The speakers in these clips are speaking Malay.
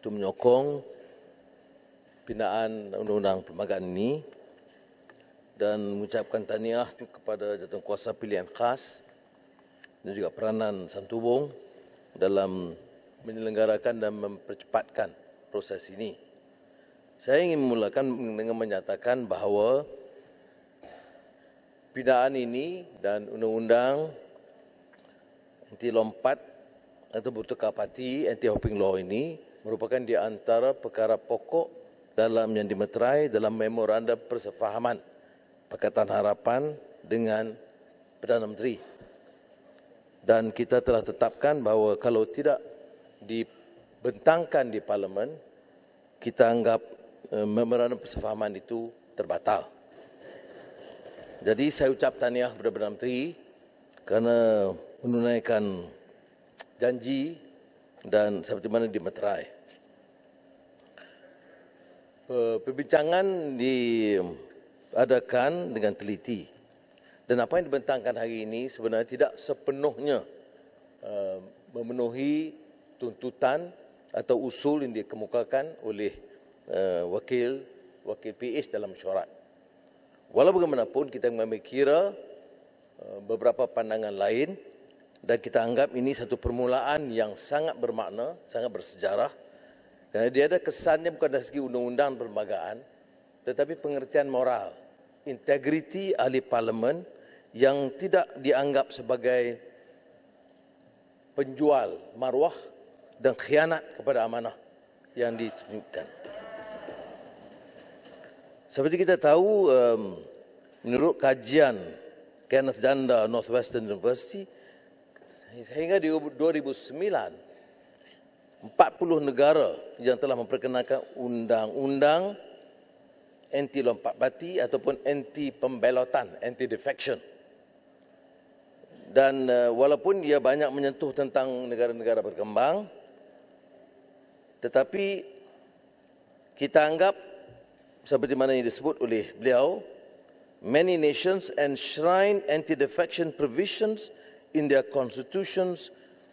untuk menyokong pindaan undang-undang perlembagaan ini dan mengucapkan tahniah kepada jatuh kuasa pilihan khas dan juga peranan Santubong dalam menyelenggarakan dan mempercepatkan proses ini. Saya ingin memulakan dengan menyatakan bahawa pindaan ini dan undang-undang anti lompat atau bertukar kapati anti hopping law ini merupakan di antara perkara pokok dalam yang dimeterai dalam memoranda persefahaman Pakatan Harapan dengan Perdana Menteri. Dan kita telah tetapkan bahawa kalau tidak dibentangkan di Parlimen, kita anggap eh, memoranda persefahaman itu terbatal. Jadi saya ucap tahniah kepada Perdana Menteri kerana menunaikan janji dan seperti mana di meterai. Perbincangan diadakan dengan teliti dan apa yang dibentangkan hari ini sebenarnya tidak sepenuhnya eh, memenuhi tuntutan atau usul yang dikemukakan oleh eh, wakil wakil PH dalam syarat. Walau bagaimanapun kita memikirkan eh, beberapa pandangan lain dan kita anggap ini satu permulaan yang sangat bermakna, sangat bersejarah. Dan dia ada kesannya bukan dari segi undang-undang perlembagaan, tetapi pengertian moral. Integriti ahli parlimen yang tidak dianggap sebagai penjual maruah dan khianat kepada amanah yang ditunjukkan. Seperti kita tahu, menurut kajian Kenneth Danda Northwestern University, sehingga di 2009 40 negara yang telah memperkenalkan undang-undang anti lompat bati ataupun anti pembelotan anti defection dan eh, walaupun dia banyak menyentuh tentang negara-negara berkembang tetapi kita anggap seperti mana yang disebut oleh beliau many nations enshrine anti defection provisions in their constitutions,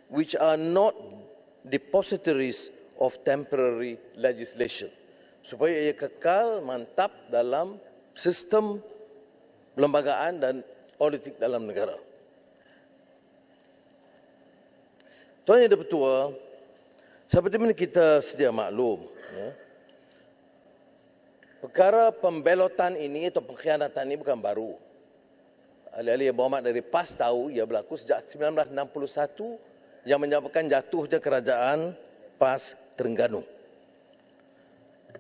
which are not depositories of temporary legislation. Supaya ia kekal mantap dalam sistem lembagaan dan politik dalam negara. Tuan Yang Dipertua, seperti mana kita sedia maklum, ya, perkara pembelotan ini atau pengkhianatan ini bukan baru. Ali-ali Abu Ahmad dari PAS tahu ia berlaku sejak 1961 yang menyebabkan jatuhnya kerajaan PAS Terengganu.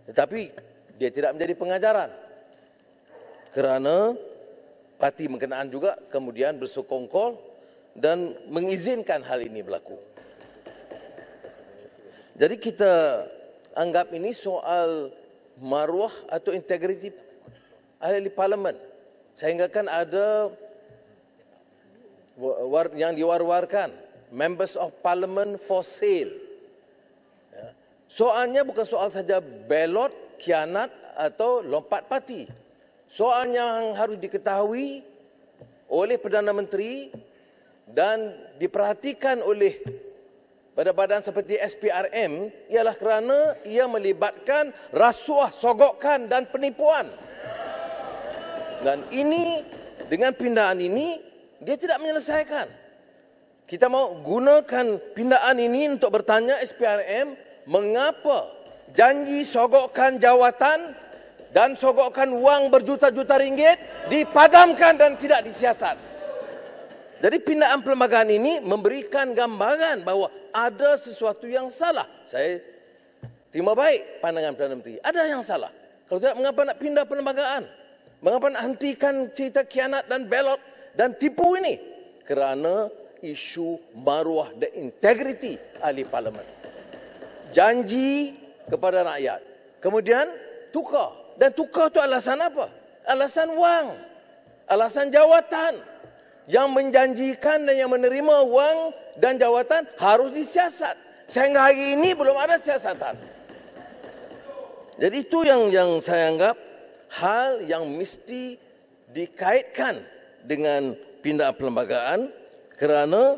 Tetapi dia tidak menjadi pengajaran kerana parti mengenaan juga kemudian bersukongkol dan mengizinkan hal ini berlaku. Jadi kita anggap ini soal maruah atau integriti ahli parlimen. Saya ingatkan ada yang diwar-warkan. Members of Parliament for sale. Ya. Soalnya bukan soal saja belot, kianat atau lompat parti. Soal yang harus diketahui oleh Perdana Menteri dan diperhatikan oleh badan-badan seperti SPRM ialah kerana ia melibatkan rasuah, sogokan dan penipuan. Dan ini dengan pindaan ini dia tidak menyelesaikan. Kita mau gunakan pindaan ini untuk bertanya SPRM mengapa janji sogokkan jawatan dan sogokkan wang berjuta-juta ringgit dipadamkan dan tidak disiasat. Jadi pindaan perlembagaan ini memberikan gambaran bahawa ada sesuatu yang salah. Saya terima baik pandangan Perdana Menteri. Ada yang salah. Kalau tidak, mengapa nak pindah perlembagaan? Mengapa nak hentikan cerita kianat dan belot dan tipu ini kerana isu maruah dan integriti ahli parlimen. Janji kepada rakyat. Kemudian tukar. Dan tukar itu alasan apa? Alasan wang. Alasan jawatan. Yang menjanjikan dan yang menerima wang dan jawatan harus disiasat. Sehingga hari ini belum ada siasatan. Jadi itu yang yang saya anggap hal yang mesti dikaitkan dengan pindah perlembagaan kerana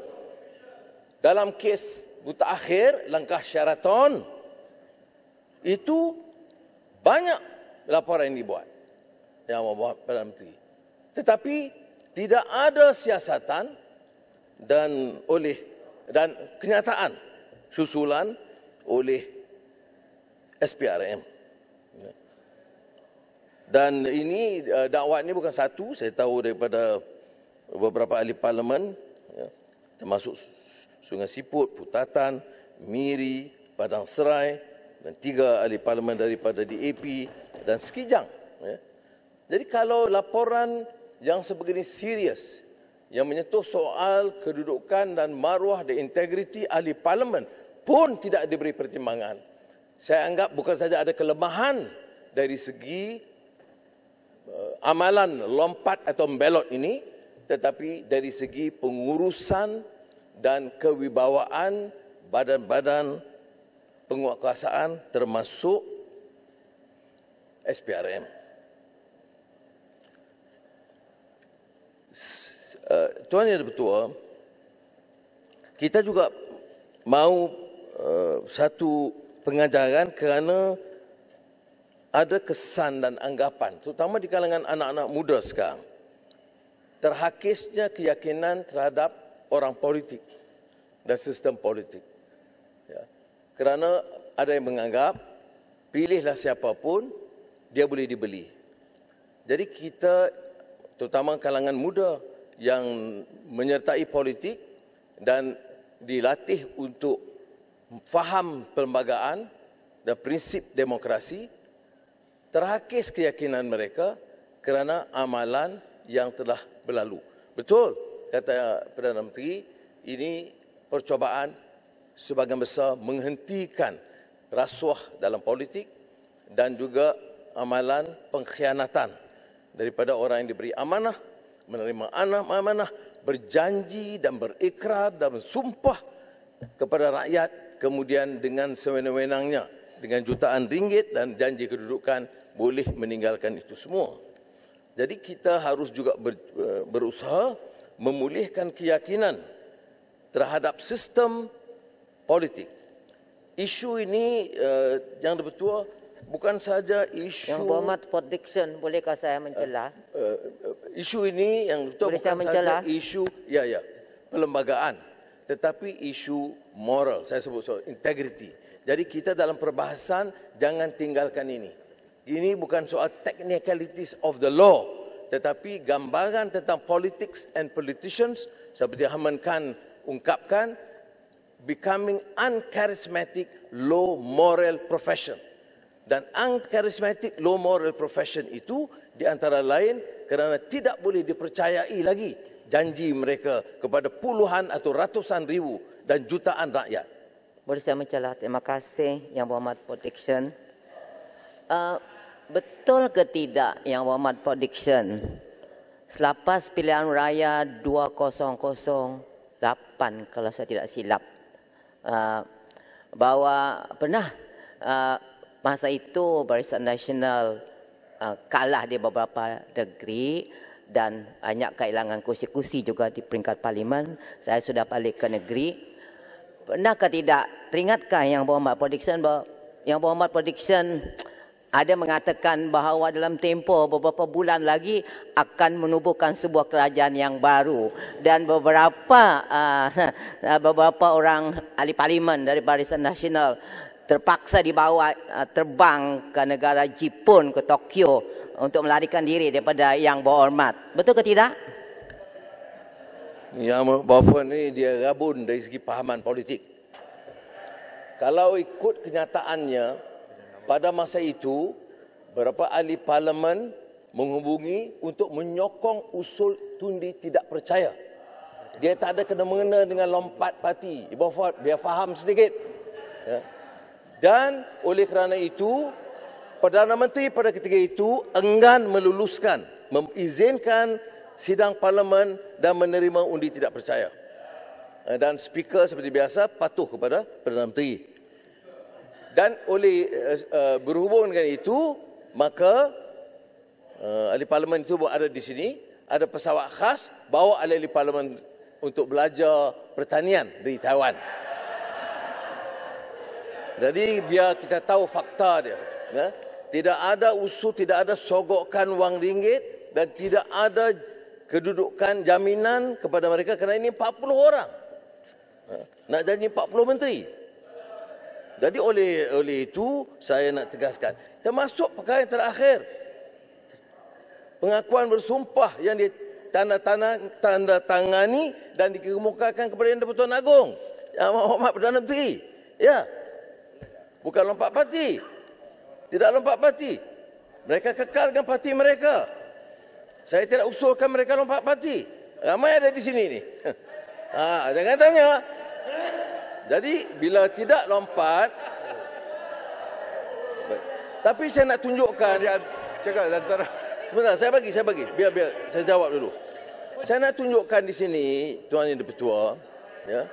dalam kes buta akhir langkah syaraton itu banyak laporan yang dibuat yang membuat Perdana Menteri. Tetapi tidak ada siasatan dan oleh dan kenyataan susulan oleh SPRM dan ini eh, dakwaan ini bukan satu saya tahu daripada beberapa ahli parlimen ya, termasuk Sungai Siput, Putatan, Miri, Padang Serai dan tiga ahli parlimen daripada DAP dan Sekijang ya. Jadi kalau laporan yang sebegini serius yang menyentuh soal kedudukan dan maruah dan integriti ahli parlimen pun tidak diberi pertimbangan. Saya anggap bukan saja ada kelemahan dari segi amalan lompat atau membelot ini tetapi dari segi pengurusan dan kewibawaan badan-badan penguasaan termasuk SPRM. Eh, Tuan Yang Pertua, kita juga mahu eh, satu pengajaran kerana ada kesan dan anggapan terutama di kalangan anak-anak muda sekarang terhakisnya keyakinan terhadap orang politik dan sistem politik ya kerana ada yang menganggap pilihlah siapapun dia boleh dibeli jadi kita terutama kalangan muda yang menyertai politik dan dilatih untuk faham perlembagaan dan prinsip demokrasi terhakis keyakinan mereka kerana amalan yang telah berlalu. Betul, kata eh, Perdana Menteri, ini percobaan sebagian besar menghentikan rasuah dalam politik dan juga amalan pengkhianatan daripada orang yang diberi amanah, menerima amanah, berjanji dan berikrar dan bersumpah kepada rakyat kemudian dengan sewenang-wenangnya dengan jutaan ringgit dan janji kedudukan boleh meninggalkan itu semua. Jadi kita harus juga ber, eh, berusaha memulihkan keyakinan terhadap sistem politik. Isu ini uh, yang betul bukan saja isu yang bermat prediction bolehkah saya mencela? Uh, uh, isu ini yang betul Boleh bukan saja isu ya ya pelembagaan tetapi isu moral saya sebut so integrity. Jadi kita dalam perbahasan jangan tinggalkan ini ini bukan soal technicalities of the law tetapi gambaran tentang politics and politicians seperti Haman Khan ungkapkan becoming uncharismatic low moral profession dan uncharismatic low moral profession itu di antara lain kerana tidak boleh dipercayai lagi janji mereka kepada puluhan atau ratusan ribu dan jutaan rakyat. Boleh saya mencelah Terima kasih Yang Berhormat Protection uh, betul ke tidak yang Muhammad prediction selepas pilihan raya 2008 kalau saya tidak silap uh, eh, bahawa pernah uh, masa itu Barisan Nasional uh, kalah di beberapa negeri dan banyak kehilangan kursi-kursi juga di peringkat parlimen saya sudah balik ke negeri pernah ke tidak teringatkah yang Muhammad prediction bahawa yang Muhammad prediction ada mengatakan bahawa dalam tempoh beberapa bulan lagi akan menubuhkan sebuah kerajaan yang baru dan beberapa uh, beberapa orang ahli parlimen dari Barisan Nasional terpaksa dibawa uh, terbang ke negara Jepun ke Tokyo untuk melarikan diri daripada yang berhormat. Betul ke tidak? Yang Buffon ni dia rabun dari segi pahaman politik. Kalau ikut kenyataannya, pada masa itu beberapa ahli parlimen menghubungi untuk menyokong usul tundi tidak percaya. Dia tak ada kena-mengena dengan lompat parti. Ibu dia faham sedikit. Ya. Dan oleh kerana itu, Perdana Menteri pada ketika itu enggan meluluskan, mengizinkan sidang parlimen dan menerima undi tidak percaya. Eh, dan speaker seperti biasa patuh kepada Perdana Menteri dan oleh uh, berhubung dengan itu maka uh, ahli parlimen itu ada di sini ada pesawat khas bawa ahli, -ahli parlimen untuk belajar pertanian dari Taiwan. Jadi biar kita tahu fakta dia. Ya. Tidak ada usul, tidak ada sogokan wang ringgit dan tidak ada kedudukan jaminan kepada mereka kerana ini 40 orang. Ha, nak jadi 40 menteri. Jadi oleh oleh itu saya nak tegaskan termasuk perkara yang terakhir pengakuan bersumpah yang di tanda tanda tangani dan dikemukakan kepada Yang Dipertuan Agung Yang Amat Perdana Menteri. Ya. Bukan lompat parti. Tidak lompat parti. Mereka kekal dengan parti mereka. Saya tidak usulkan mereka lompat parti. Ramai ada di sini ni. Ha, jangan tanya. Jadi bila tidak lompat tapi saya nak tunjukkan dia cakap lantar. Lah, Sebentar saya bagi saya bagi. Biar biar saya jawab dulu. Saya nak tunjukkan di sini tuan yang dipertua ya.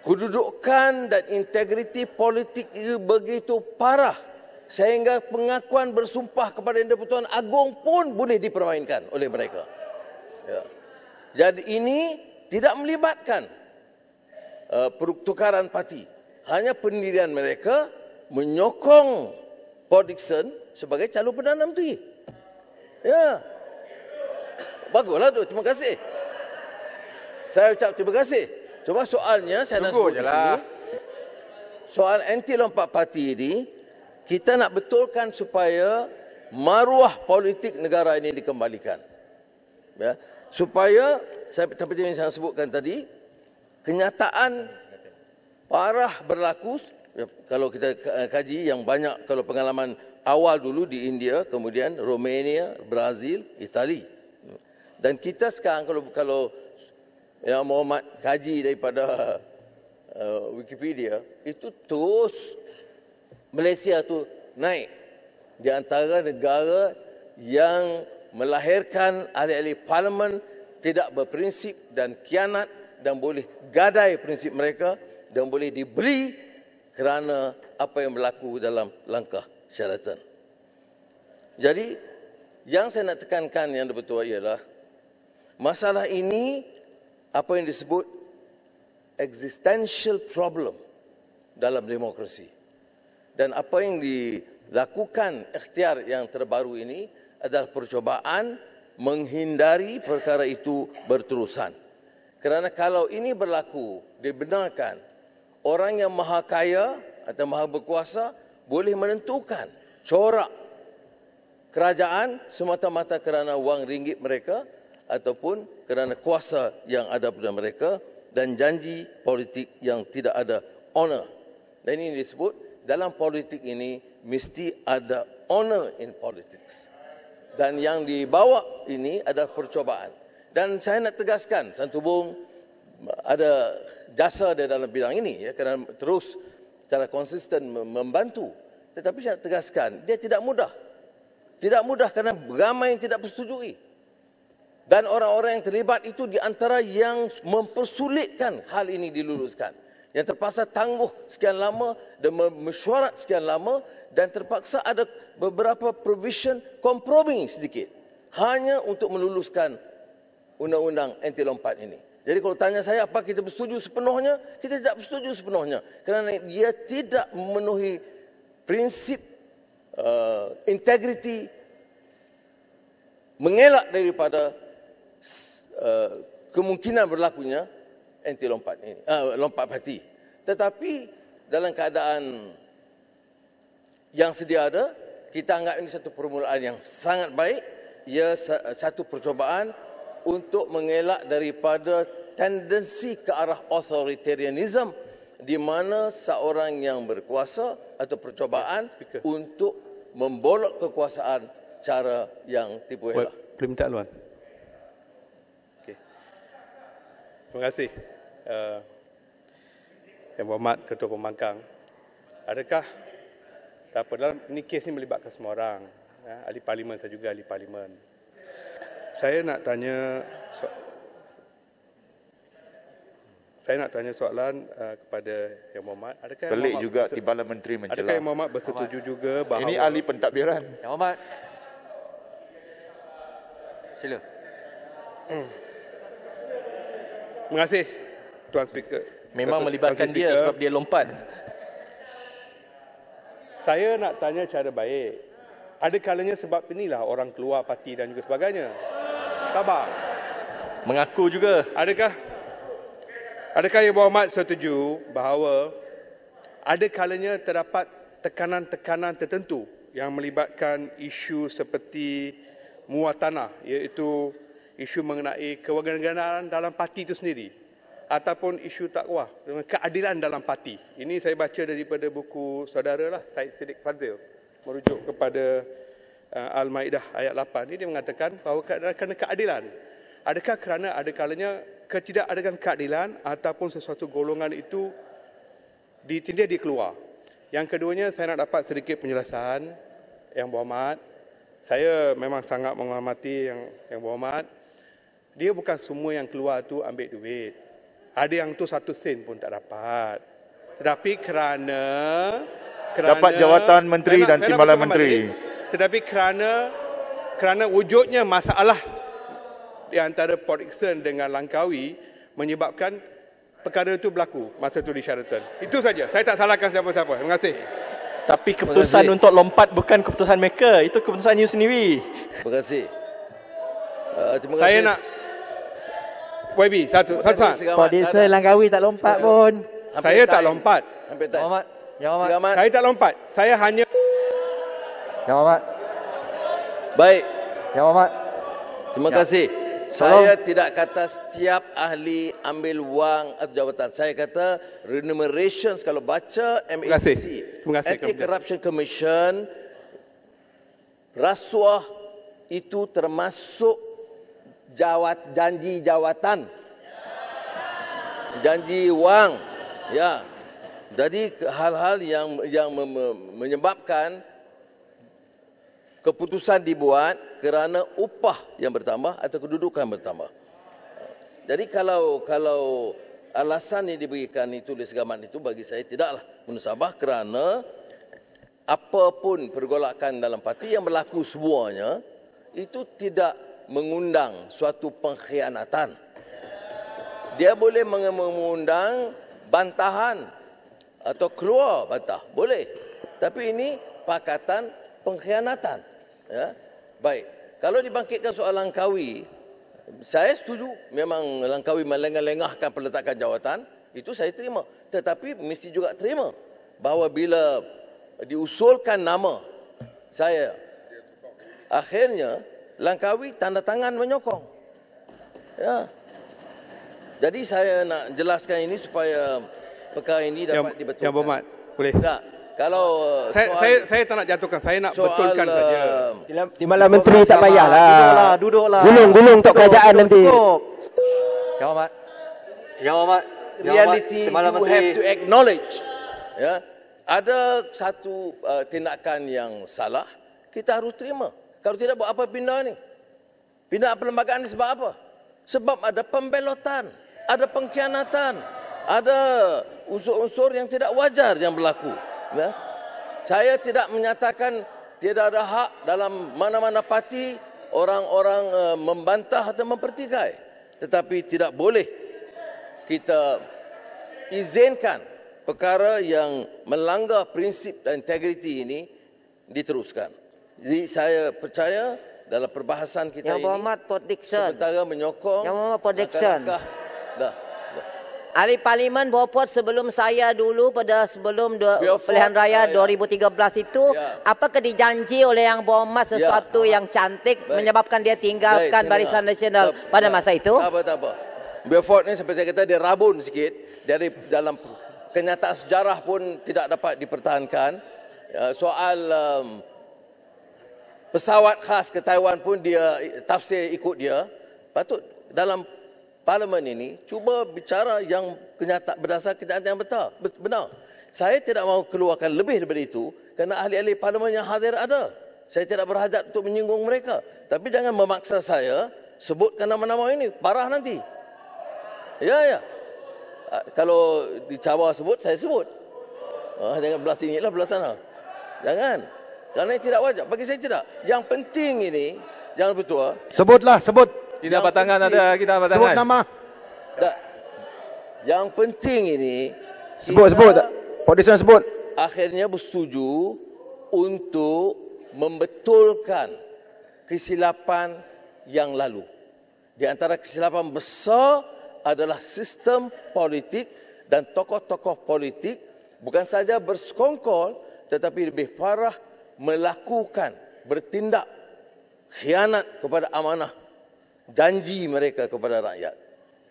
Kedudukan dan integriti politik begitu parah sehingga pengakuan bersumpah kepada Yang dipertua Agong pun boleh dipermainkan oleh mereka. Ya. Jadi ini tidak melibatkan uh, eh, pertukaran parti. Hanya pendirian mereka menyokong Paul sebagai calon Perdana Menteri. Ya. Baguslah tu. Terima kasih. Saya ucap terima kasih. Cuma soalnya saya Tunggu nak sebut lah. Soal anti lompat parti ini, kita nak betulkan supaya maruah politik negara ini dikembalikan. Ya. Supaya, saya, tapi yang saya sebutkan tadi, kenyataan parah berlaku ya, kalau kita eh, kaji yang banyak kalau pengalaman awal dulu di India kemudian Romania, Brazil, Itali. Dan kita sekarang kalau kalau yang Muhammad kaji daripada uh, Wikipedia itu terus Malaysia tu naik di antara negara yang melahirkan ahli-ahli parlimen tidak berprinsip dan kianat dan boleh gadai prinsip mereka dan boleh diberi kerana apa yang berlaku dalam langkah syaratan. Jadi yang saya nak tekankan yang betul ialah masalah ini apa yang disebut existential problem dalam demokrasi. Dan apa yang dilakukan ikhtiar yang terbaru ini adalah percobaan menghindari perkara itu berterusan. Kerana kalau ini berlaku, dibenarkan, orang yang maha kaya atau maha berkuasa boleh menentukan corak kerajaan semata-mata kerana wang ringgit mereka ataupun kerana kuasa yang ada pada mereka dan janji politik yang tidak ada honor. Dan ini disebut dalam politik ini mesti ada honor in politics. Dan yang dibawa ini adalah percobaan. Dan saya nak tegaskan, Santu Bung ada jasa dia dalam bidang ini ya, kerana terus secara konsisten membantu. Tetapi saya nak tegaskan, dia tidak mudah. Tidak mudah kerana ramai yang tidak bersetujui. Dan orang-orang yang terlibat itu di antara yang mempersulitkan hal ini diluluskan. Yang terpaksa tangguh sekian lama dan mesyuarat sekian lama dan terpaksa ada beberapa provision kompromi sedikit. Hanya untuk meluluskan undang-undang anti lompat ini. Jadi kalau tanya saya apa kita bersetuju sepenuhnya? Kita tidak bersetuju sepenuhnya kerana dia tidak memenuhi prinsip uh, integriti mengelak daripada uh, kemungkinan berlakunya anti lompat ini uh, lompat parti. Tetapi dalam keadaan yang sedia ada, kita anggap ini satu permulaan yang sangat baik. Ia satu percobaan untuk mengelak daripada tendensi ke arah authoritarianism di mana seorang yang berkuasa atau percobaan yes, untuk membolak kekuasaan cara yang tipu elah. Boleh minta luan? Okay. Terima kasih. Uh, yang berhormat Ketua Pembangkang. Adakah tak apa, dalam ini kes ini melibatkan semua orang. Ya, ahli parlimen saya juga ahli parlimen saya nak tanya so, saya nak tanya soalan uh, kepada Yang Muhammad. Adakah Pelik Muhammad juga bersetuju? timbalan menteri mencela. Adakah Yang Muhammad bersetuju Muhammad. juga bahawa Ini ahli pentadbiran. Yang Muhammad. Sila. Hmm. Terima kasih Tuan Speaker. Memang Tuan melibatkan Speaker. dia sebab dia lompat. Saya nak tanya cara baik. Ada kalanya sebab inilah orang keluar parti dan juga sebagainya. Sabar. Mengaku juga. Adakah Adakah Ibu Ahmad setuju bahawa ada kalanya terdapat tekanan-tekanan tertentu yang melibatkan isu seperti muatanah iaitu isu mengenai kewarganegaraan dalam parti itu sendiri ataupun isu takwa dengan keadilan dalam parti. Ini saya baca daripada buku saudara lah Said Siddiq Fazil merujuk kepada Uh, Al-Maidah ayat 8 ini dia mengatakan bahawa kerana keadilan. Adakah kerana ada kalanya ketidakadakan keadilan ataupun sesuatu golongan itu ditindih di keluar. Yang keduanya saya nak dapat sedikit penjelasan yang berhormat. Saya memang sangat menghormati yang yang berhormat. Dia bukan semua yang keluar tu ambil duit. Ada yang tu satu sen pun tak dapat. Tetapi kerana, kerana dapat jawatan menteri nak, dan timbalan menteri. Diri tetapi kerana kerana wujudnya masalah di antara Port Dickson dengan Langkawi menyebabkan perkara itu berlaku masa itu di Sheraton. Itu saja. Saya tak salahkan siapa-siapa. Terima kasih. Tapi keputusan untuk lompat bukan keputusan mereka. Itu keputusan you sendiri. Terima kasih. Uh, terima kasih. Saya nak YB satu satu. Port Dickson Langkawi tak lompat pun. saya tak, lompat. Hampir tak. Ya, Saya tak lompat. Saya hanya yang Mohd. Baik. Yang Mohd. Terima ya. kasih. Saya Tolong. tidak kata setiap ahli ambil wang atau jawatan. Saya kata remuneration kalau baca MAC. Terima kasih. Terima kasih. Anti Corruption Commission rasuah itu termasuk jawat janji jawatan. Janji wang. Ya. Jadi hal-hal yang yang menyebabkan keputusan dibuat kerana upah yang bertambah atau kedudukan bertambah. Jadi kalau kalau alasan yang diberikan itu oleh segaman itu bagi saya tidaklah munasabah kerana apapun pergolakan dalam parti yang berlaku semuanya itu tidak mengundang suatu pengkhianatan. Dia boleh mengundang bantahan atau keluar bantah. Boleh. Tapi ini pakatan pengkhianatan. Ya? Baik. Kalau dibangkitkan soal Langkawi, saya setuju memang Langkawi melengah-lengahkan peletakan jawatan. Itu saya terima. Tetapi mesti juga terima bahawa bila diusulkan nama saya, akhirnya Langkawi tanda tangan menyokong. Ya. Jadi saya nak jelaskan ini supaya perkara ini dapat yang, dibetulkan. Yang berhormat, boleh. Tak. Kalau saya, soal, saya, saya tak nak jatuhkan, saya nak soal, betulkan uh, saja. Timbalan um, menteri tak payahlah. Duduklah, duduklah. gunung gunung untuk kerajaan nanti. Ya amat. ya amat. Reality you have to acknowledge. Ya. Ada satu uh, tindakan yang salah, kita harus terima. Kalau tidak buat apa pindah ni? Pindah perlembagaan ni sebab apa? Sebab ada pembelotan, ada pengkhianatan, ada unsur-unsur yang tidak wajar yang berlaku ya. Saya tidak menyatakan tidak ada hak dalam mana-mana parti orang-orang uh, membantah atau mempertikai. Tetapi tidak boleh kita izinkan perkara yang melanggar prinsip dan integriti ini diteruskan. Jadi saya percaya dalam perbahasan kita yang ini Yang Berhormat Pak Dixon sementara menyokong Yang Berhormat Pak Dixon. Dah. Ahli Parlimen Beaufort sebelum saya dulu pada sebelum pilihan raya 2013 ah, ya. itu yeah. apakah dijanji oleh yang bomas ya. sesuatu yeah. yang cantik Baik. menyebabkan dia tinggalkan Baik, Barisan lah. Nasional tak, pada tak, masa itu? Apa tak apa. Beaufort ni seperti kita dia rabun sikit dari dalam kenyataan sejarah pun tidak dapat dipertahankan. Ya, soal um, pesawat khas ke Taiwan pun dia tafsir ikut dia. Patut dalam parlimen ini cuba bicara yang kenyata, berdasar kenyataan yang betul, benar. Saya tidak mahu keluarkan lebih daripada itu kerana ahli-ahli parlimen yang hadir ada. Saya tidak berhajat untuk menyinggung mereka. Tapi jangan memaksa saya sebutkan nama-nama ini. Parah nanti. Ya, ya. Ah, kalau dicawa sebut, saya sebut. Ah, jangan belah sini lah, belah sana. Lah. Jangan. Kerana tidak wajar. Bagi saya tidak. Yang penting ini, jangan betul. Ah. Sebutlah, sebut. Kita dapat tangan ada, kita dapat tangan. Sebut nama. Tak. Yang penting ini. Sebut, sebut. Podisan sebut. Akhirnya bersetuju untuk membetulkan kesilapan yang lalu. Di antara kesilapan besar adalah sistem politik dan tokoh-tokoh politik bukan saja bersekongkol tetapi lebih parah melakukan bertindak khianat kepada amanah janji mereka kepada rakyat.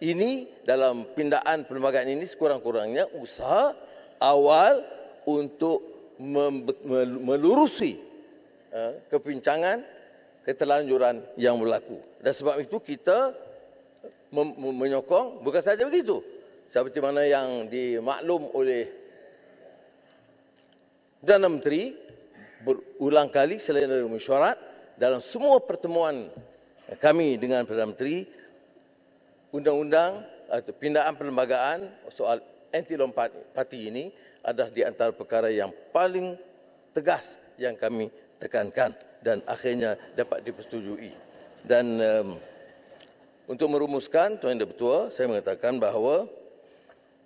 Ini dalam pindaan perlembagaan ini sekurang-kurangnya usaha awal untuk melurusi eh, kepincangan ketelanjuran yang berlaku. Dan sebab itu kita menyokong bukan saja begitu. Seperti mana yang dimaklum oleh Perdana Menteri berulang kali selain dari mesyuarat dalam semua pertemuan kami dengan Perdana Menteri undang-undang atau pindaan perlembagaan soal anti lompat parti ini adalah di antara perkara yang paling tegas yang kami tekankan dan akhirnya dapat dipersetujui. Dan um, untuk merumuskan Tuan Yang Ketua, saya mengatakan bahawa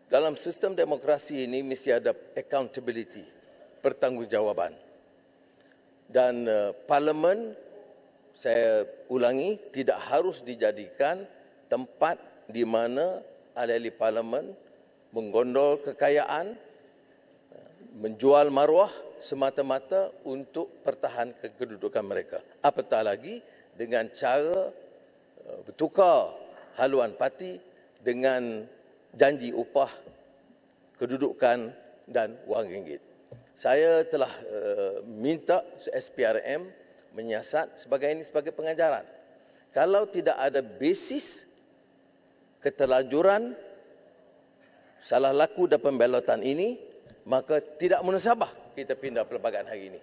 dalam sistem demokrasi ini mesti ada accountability, pertanggungjawaban. Dan uh, parlimen saya ulangi tidak harus dijadikan tempat di mana ahli-ahli parlimen menggondol kekayaan menjual maruah semata-mata untuk pertahan kedudukan mereka apatah lagi dengan cara eh, bertukar haluan parti dengan janji upah kedudukan dan wang ringgit saya telah uh, minta SPRM menyiasat sebagai ini sebagai pengajaran. Kalau tidak ada basis keterlanjuran salah laku dan pembelotan ini, maka tidak munasabah kita pindah perlembagaan hari ini.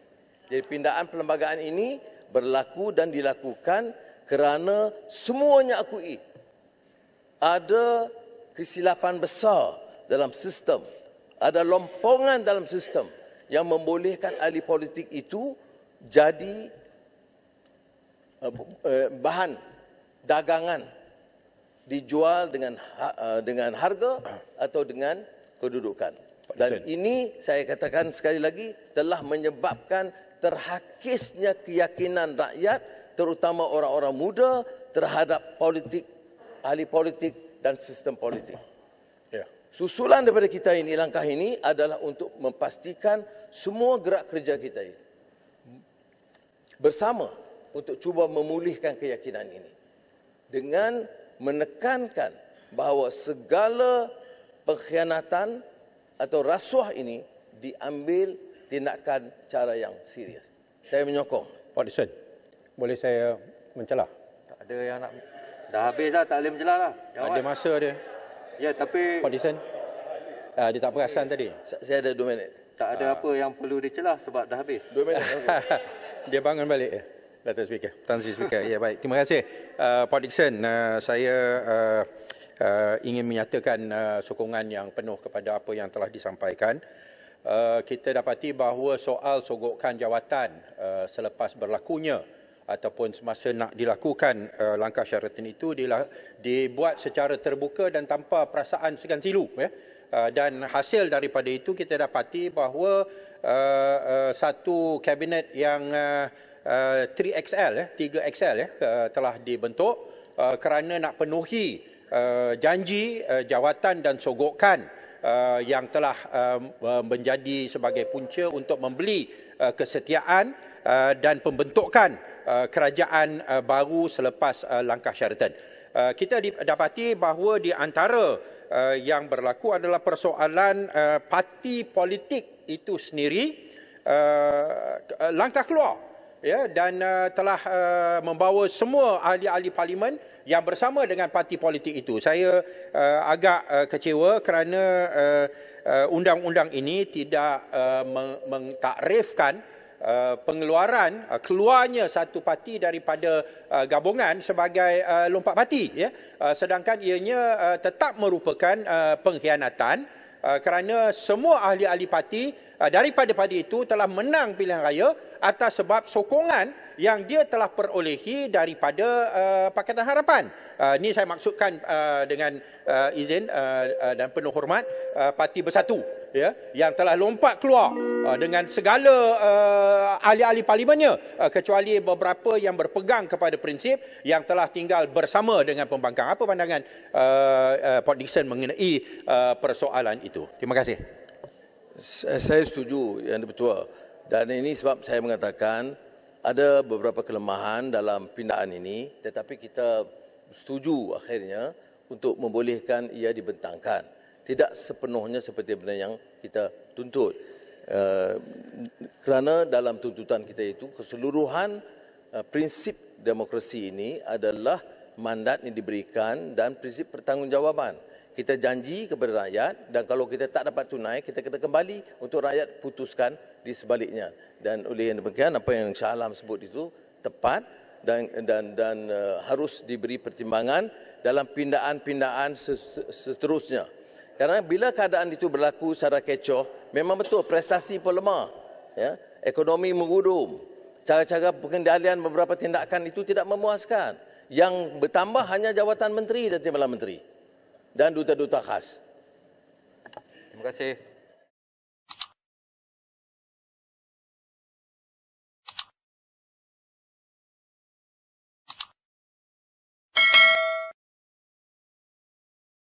Jadi pindaan perlembagaan ini berlaku dan dilakukan kerana semuanya akui ada kesilapan besar dalam sistem, ada lompongan dalam sistem yang membolehkan ahli politik itu jadi Eh, eh, bahan dagangan dijual dengan ha, eh, dengan harga atau dengan kedudukan. Dan ini saya katakan sekali lagi telah menyebabkan terhakisnya keyakinan rakyat terutama orang-orang muda terhadap politik ahli politik dan sistem politik. Ya. Susulan daripada kita ini langkah ini adalah untuk memastikan semua gerak kerja kita ini bersama untuk cuba memulihkan keyakinan ini dengan menekankan bahawa segala pengkhianatan atau rasuah ini diambil tindakan cara yang serius. Saya menyokong. Pak Dixon, boleh saya mencelah? Tak ada yang nak. Dah habis dah, tak boleh mencelah lah. Jawab. Ada masa dia. Ya, tapi... Pak Dixon, uh, dia tak perasan tadi? Saya ada dua minit. Tak ada uh. apa yang perlu dicelah sebab dah habis. Dua minit. Okay. dia bangun balik ya? Datuk Speaker. Tan Sri Speaker. Ya baik. Terima kasih. Uh, Pak Dixon, uh, saya uh, uh, ingin menyatakan uh, sokongan yang penuh kepada apa yang telah disampaikan. Uh, kita dapati bahawa soal sogokan jawatan uh, selepas berlakunya ataupun semasa nak dilakukan uh, langkah syaratan itu dibuat secara terbuka dan tanpa perasaan segan silu ya. Uh, dan hasil daripada itu kita dapati bahawa uh, uh, satu kabinet yang uh, uh, 3XL ya, 3XL ya uh, telah dibentuk uh, kerana nak penuhi uh, janji uh, jawatan dan sogokan uh, yang telah uh, menjadi sebagai punca untuk membeli uh, kesetiaan uh, dan pembentukan uh, kerajaan uh, baru selepas uh, langkah Sheraton. Uh, kita dapati bahawa di antara uh, yang berlaku adalah persoalan uh, parti politik itu sendiri Uh, uh langkah keluar ya dan uh, telah uh, membawa semua ahli-ahli parlimen yang bersama dengan parti politik itu. Saya uh, agak uh, kecewa kerana uh, uh, undang-undang ini tidak uh, mentakrifkan uh, pengeluaran uh, keluarnya satu parti daripada uh, gabungan sebagai uh, lompat parti ya. Uh, sedangkan ianya uh, tetap merupakan uh, pengkhianatan uh, kerana semua ahli-ahli parti Ah, daripada parti itu telah menang pilihan raya atas sebab sokongan yang dia telah perolehi daripada uh, Pakatan Harapan. Uh, ah, ini saya maksudkan uh, dengan uh, izin uh, uh, dan penuh hormat uh, Parti Bersatu ya yang telah lompat keluar uh, dengan segala uh, ahli-ahli parlimennya uh, kecuali beberapa yang berpegang kepada prinsip yang telah tinggal bersama dengan pembangkang apa pandangan uh, uh, Pak Dixon mengenai uh, persoalan itu terima kasih Eh, saya setuju yang betul. Dan ini sebab saya mengatakan ada beberapa kelemahan dalam pindaan ini tetapi kita setuju akhirnya untuk membolehkan ia dibentangkan. Tidak sepenuhnya seperti benda yang kita tuntut. Eh, kerana dalam tuntutan kita itu keseluruhan eh, prinsip demokrasi ini adalah mandat yang diberikan dan prinsip pertanggungjawaban kita janji kepada rakyat dan kalau kita tak dapat tunai, kita kena kembali untuk rakyat putuskan di sebaliknya. Dan oleh yang demikian, apa yang Shah Alam sebut itu tepat dan dan dan uh, harus diberi pertimbangan dalam pindaan-pindaan seterusnya. Karena bila keadaan itu berlaku secara kecoh, memang betul prestasi pun lemah. Ya. Ekonomi mengudum. Cara-cara pengendalian beberapa tindakan itu tidak memuaskan. Yang bertambah hanya jawatan menteri dan timbalan menteri dan duta-duta khas. Terima kasih.